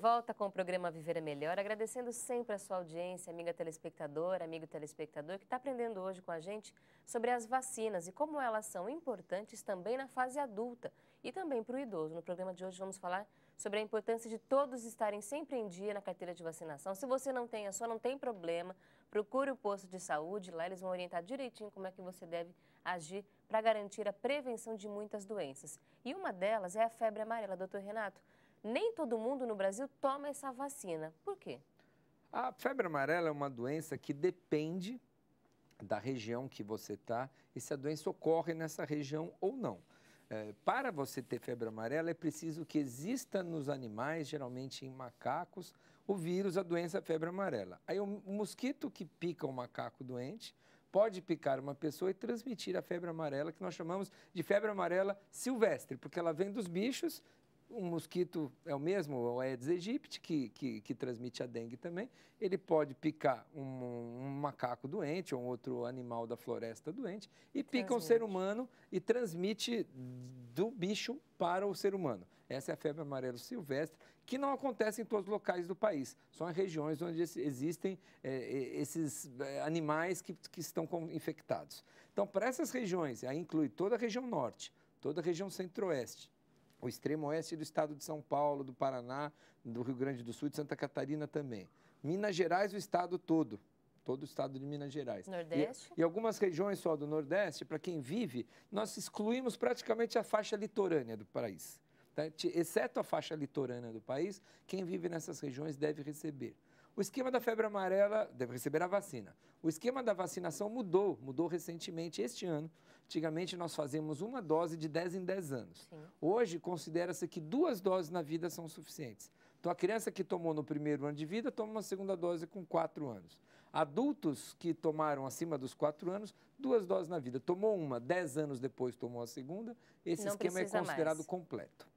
volta com o programa Viver é Melhor, agradecendo sempre a sua audiência, amiga telespectadora, amigo telespectador, que está aprendendo hoje com a gente sobre as vacinas e como elas são importantes também na fase adulta e também para o idoso. No programa de hoje vamos falar sobre a importância de todos estarem sempre em dia na carteira de vacinação. Se você não tem a é sua, não tem problema, procure o posto de saúde, lá eles vão orientar direitinho como é que você deve agir para garantir a prevenção de muitas doenças. E uma delas é a febre amarela. Doutor Renato, nem todo mundo no Brasil toma essa vacina. Por quê? A febre amarela é uma doença que depende da região que você está e se a doença ocorre nessa região ou não. É, para você ter febre amarela, é preciso que exista nos animais, geralmente em macacos, o vírus, a doença febre amarela. Aí o mosquito que pica o um macaco doente pode picar uma pessoa e transmitir a febre amarela, que nós chamamos de febre amarela silvestre, porque ela vem dos bichos o mosquito é o mesmo, o Aedes é aegypti, que, que, que transmite a dengue também. Ele pode picar um, um, macaco doente ou um outro animal da floresta doente e pica um ser humano e transmite do bicho para o ser humano. Essa é a febre amarela silvestre, que não acontece em todos os locais do país. São as regiões onde existem é, esses eh, animais que, que estão infectados. Então, para essas regiões, aí inclui toda a região norte, toda a região centro-oeste, o extremo oeste é do estado de São Paulo, do Paraná, do Rio Grande do Sul de Santa Catarina também. Minas Gerais, o estado todo. Todo o estado de Minas Gerais. Nordeste. E, e algumas regiões só do Nordeste, para quem vive, nós excluímos praticamente a faixa litorânea do país. Tá? Exceto a faixa litorânea do país, quem vive nessas regiões deve receber. O esquema da febre amarela deve receber a vacina. O esquema da vacinação mudou, mudou recentemente este ano. Antigamente nós fazíamos uma dose de 10 em 10 anos. Sim. Hoje considera-se que duas doses na vida são suficientes. Então a criança que tomou no primeiro ano de vida toma uma segunda dose com 4 anos. Adultos que tomaram acima dos 4 anos, duas doses na vida. Tomou uma, 10 anos depois tomou a segunda, esse Não esquema é considerado mais. completo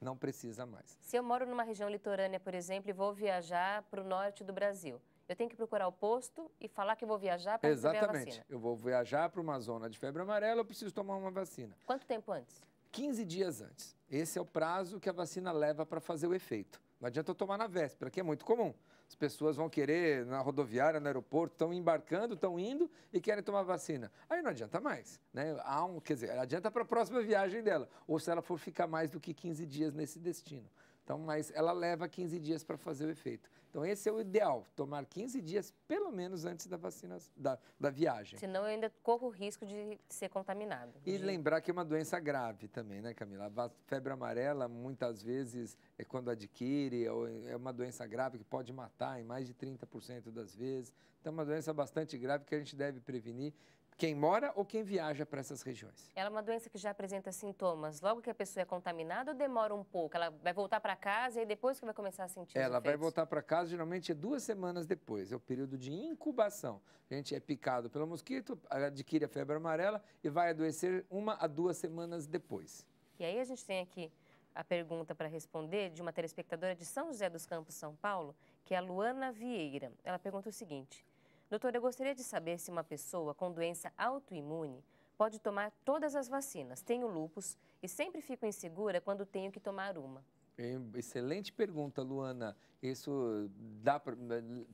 não precisa mais. Se eu moro numa região litorânea, por exemplo, e vou viajar para o norte do Brasil, eu tenho que procurar o posto e falar que vou viajar para receber a vacina. Eu vou viajar para uma zona de febre amarela, eu preciso tomar uma vacina. Quanto tempo antes? 15 dias antes. Esse é o prazo que a vacina leva para fazer o efeito. Não adianta eu tomar na véspera, que é muito comum. As pessoas vão querer na rodoviária, no aeroporto, estão embarcando, estão indo e querem tomar vacina. Aí não adianta mais, né? Há um, quer dizer, adianta para a próxima viagem dela, ou se ela for ficar mais do que 15 dias nesse destino. Então, mas ela leva 15 dias para fazer o efeito. Então, esse é o ideal, tomar 15 dias, pelo menos, antes da vacina, da, da viagem. Senão, eu ainda corro o risco de ser contaminado. E de... Uhum. lembrar que é uma doença grave também, né, Camila? A febre amarela, muitas vezes, é quando adquire, é uma doença grave que pode matar em mais de 30% das vezes. Então, é uma doença bastante grave que a gente deve prevenir quem mora ou quem viaja para essas regiões. Ela é uma doença que já apresenta sintomas logo que a pessoa é contaminada ou demora um pouco? Ela vai voltar para casa e depois que vai começar a sentir Ela vai voltar para casa geralmente é duas semanas depois, é o período de incubação. A gente é picado pelo mosquito, adquire a febre amarela e vai adoecer uma a duas semanas depois. E aí a gente tem aqui a pergunta para responder de uma telespectadora de São José dos Campos, São Paulo, que é a Luana Vieira. Ela pergunta o seguinte... Doutora, eu gostaria de saber se uma pessoa com doença autoimune pode tomar todas as vacinas. Tenho lupus e sempre fico insegura quando tenho que tomar uma. É, excelente pergunta, Luana. Isso dá,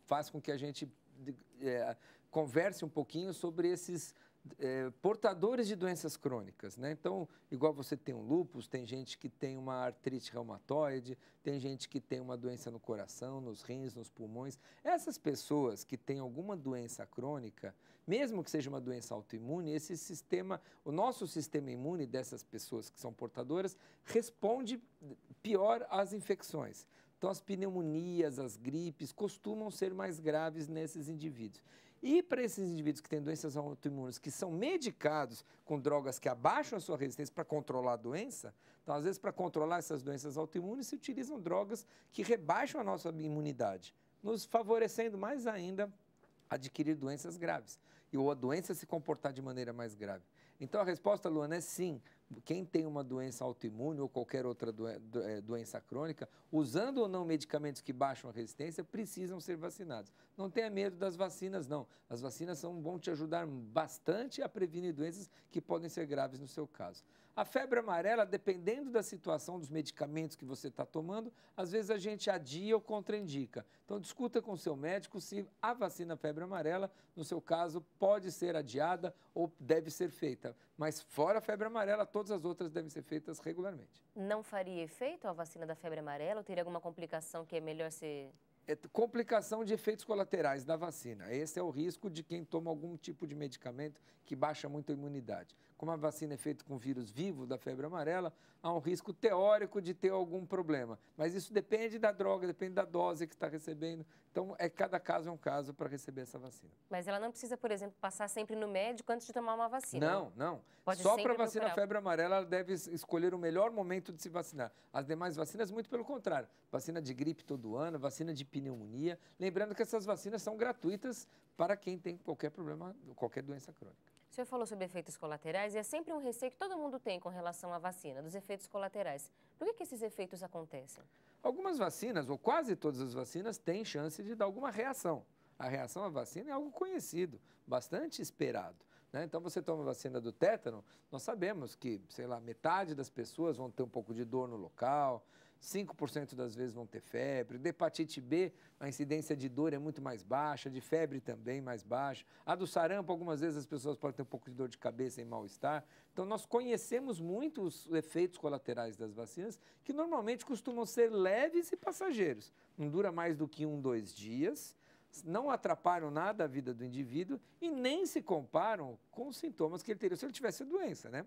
faz com que a gente é, converse um pouquinho sobre esses é, portadores de doenças crônicas, né? Então, igual você tem um lúpus, tem gente que tem uma artrite reumatoide, tem gente que tem uma doença no coração, nos rins, nos pulmões. Essas pessoas que têm alguma doença crônica, mesmo que seja uma doença autoimune, esse sistema, o nosso sistema imune dessas pessoas que são portadoras responde pior às infecções. Então, as pneumonias, as gripes costumam ser mais graves nesses indivíduos. E para esses indivíduos que têm doenças autoimunes, que são medicados com drogas que abaixam a sua resistência para controlar a doença, então, às vezes, para controlar essas doenças autoimunes, se utilizam drogas que rebaixam a nossa imunidade, nos favorecendo mais ainda adquirir doenças graves e ou a doença se comportar de maneira mais grave. Então a resposta, Luana, é sim quem tem uma doença autoimune ou qualquer outra eh, doença crônica, usando ou não medicamentos que baixam a resistência, precisam ser vacinados. Não tenha medo das vacinas, não. As vacinas são, vão te ajudar bastante a prevenir doenças que podem ser graves no seu caso. A febre amarela, dependendo da situação dos medicamentos que você está tomando, às vezes a gente adia ou contraindica. Então, discuta com o seu médico se a vacina febre amarela, no seu caso, pode ser adiada ou deve ser feita. Mas fora a febre amarela, todas as outras devem ser feitas regularmente. Não faria efeito a vacina da febre amarela ou teria alguma complicação que é melhor ser é complicação de efeitos colaterais da vacina. Esse é o risco de quem toma algum tipo de medicamento que baixa muito a imunidade como a vacina é feita com vírus vivo da febre amarela, há um risco teórico de ter algum problema. Mas isso depende da droga, depende da dose que está recebendo. Então, é cada caso é um caso para receber essa vacina. Mas ela não precisa, por exemplo, passar sempre no médico antes de tomar uma vacina? Não, né? não. Pode Só para vacina procurar. febre amarela, ela deve escolher o melhor momento de se vacinar. As demais vacinas, muito pelo contrário. Vacina de gripe todo ano, vacina de pneumonia. Lembrando que essas vacinas são gratuitas para quem tem qualquer problema, qualquer doença crônica. O senhor falou sobre efeitos colaterais e é sempre um receio que todo mundo tem com relação à vacina, dos efeitos colaterais. Por que, que esses efeitos acontecem? Algumas vacinas, ou quase todas as vacinas, têm chance de dar alguma reação. A reação à vacina é algo conhecido, bastante esperado. Né? Então, você toma vacina do tétano, nós sabemos que, sei lá, metade das pessoas vão ter um pouco de dor no local, 5% das vezes vão ter febre. De hepatite B, a incidência de dor é muito mais baixa, de febre também mais baixa. A do sarampo, algumas vezes as pessoas podem ter um pouco de dor de cabeça e mal-estar. Então, nós conhecemos muito os efeitos colaterais das vacinas, que normalmente costumam ser leves e passageiros. Não dura mais do que um, dois dias não atrapalham nada a vida do indivíduo e nem se comparam com os sintomas que ele teria se ele tivesse a doença, né?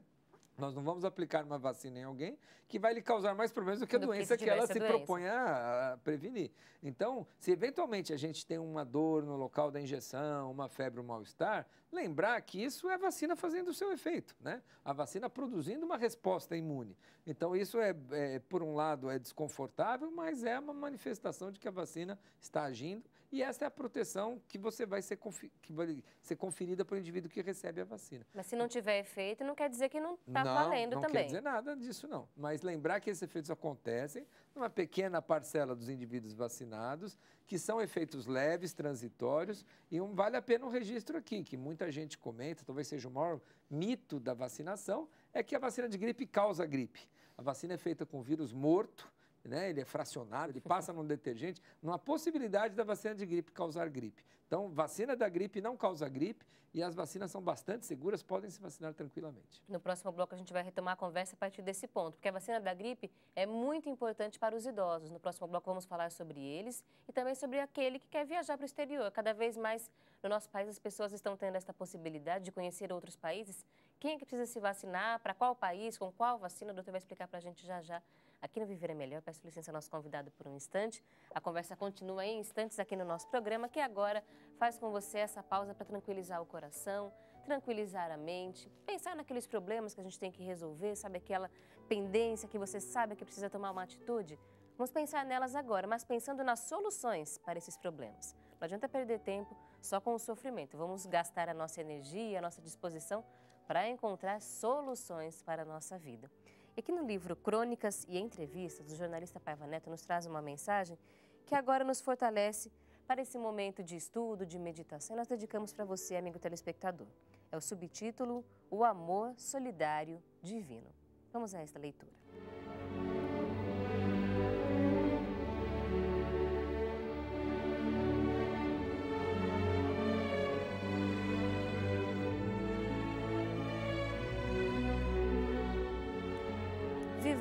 Nós não vamos aplicar uma vacina em alguém que vai lhe causar mais problemas do que a do doença que, que ela se doença. propõe a, prevenir. Então, se eventualmente a gente tem uma dor no local da injeção, uma febre, um mal-estar, Lembrar que isso é a vacina fazendo o seu efeito, né? A vacina produzindo uma resposta imune. Então, isso é, é, por um lado, é desconfortável, mas é uma manifestação de que a vacina está agindo e essa é a proteção que você vai ser, que vai ser conferida para o indivíduo que recebe a vacina. Mas se não tiver efeito, não quer dizer que não está valendo não também. Não quer dizer nada disso, não. Mas lembrar que esses efeitos acontecem numa pequena parcela dos indivíduos vacinados, que são efeitos leves, transitórios, e um, vale a pena um registro aqui, que muita muita gente comenta, talvez seja o maior mito da vacinação, é que a vacina de gripe causa gripe. A vacina é feita com vírus morto, né? ele é fracionado, ele passa num detergente, não há possibilidade da vacina de gripe causar gripe. Então, vacina da gripe não causa gripe e as vacinas são bastante seguras, podem se vacinar tranquilamente. No próximo bloco, a gente vai retomar a conversa a partir desse ponto, porque a vacina da gripe é muito importante para os idosos. No próximo bloco, vamos falar sobre eles e também sobre aquele que quer viajar para o exterior. Cada vez mais no nosso país, as pessoas estão tendo esta possibilidade de conhecer outros países. Quem é que precisa se vacinar? Para qual país? Com qual vacina? O doutor vai explicar para a gente já já aqui no Viver é Melhor. Peço licença ao nosso convidado por um instante. A conversa continua em instantes aqui no nosso programa, que agora faz com você essa pausa para tranquilizar o coração, tranquilizar a mente, pensar naqueles problemas que a gente tem que resolver, sabe aquela pendência que você sabe que precisa tomar uma atitude? Vamos pensar nelas agora, mas pensando nas soluções para esses problemas. Não adianta perder tempo só com o sofrimento. Vamos gastar a nossa energia, a nossa disposição para encontrar soluções para a nossa vida. É e aqui no livro Crônicas e Entrevistas, o jornalista Paiva Neto nos traz uma mensagem que agora nos fortalece para esse momento de estudo, de meditação, nós dedicamos para você, amigo telespectador. É o subtítulo O Amor Solidário Divino. Vamos a esta leitura.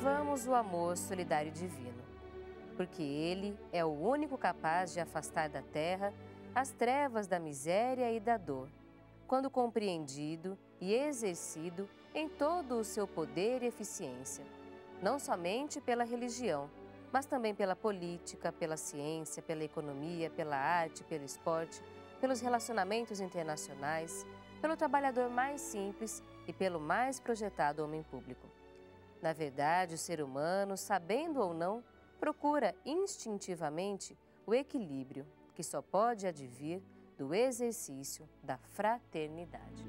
Vivamos o amor solidário divino, porque ele é o único capaz de afastar da terra as trevas da miséria e da dor, quando compreendido e exercido em todo o seu poder e eficiência, não somente pela religião, mas também pela política, pela ciência, pela economia, pela arte, pelo esporte, pelos relacionamentos internacionais, pelo trabalhador mais simples e pelo mais projetado homem público. Na verdade, o ser humano, sabendo ou não, procura instintivamente o equilíbrio, que só pode advir do exercício da fraternidade.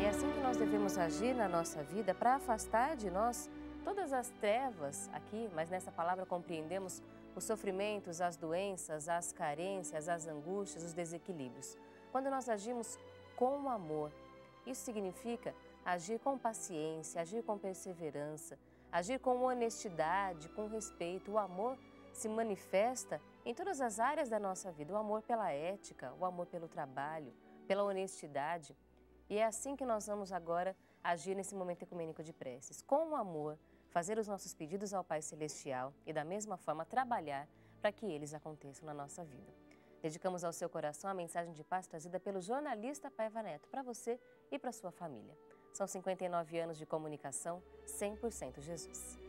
E é assim que nós devemos agir na nossa vida para afastar de nós todas as trevas aqui, mas nessa palavra compreendemos os sofrimentos, as doenças, as carências, as angústias, os desequilíbrios. Quando nós agimos com amor, isso significa agir com paciência, agir com perseverança, agir com honestidade, com respeito. O amor se manifesta em todas as áreas da nossa vida: o amor pela ética, o amor pelo trabalho, pela honestidade. E é assim que nós vamos agora agir nesse momento ecumênico de preces. Com o amor, fazer os nossos pedidos ao Pai Celestial e, da mesma forma, trabalhar para que eles aconteçam na nossa vida. Dedicamos ao seu coração a mensagem de paz trazida pelo jornalista Paiva Neto para você e para sua família. São 59 anos de comunicação 100% Jesus.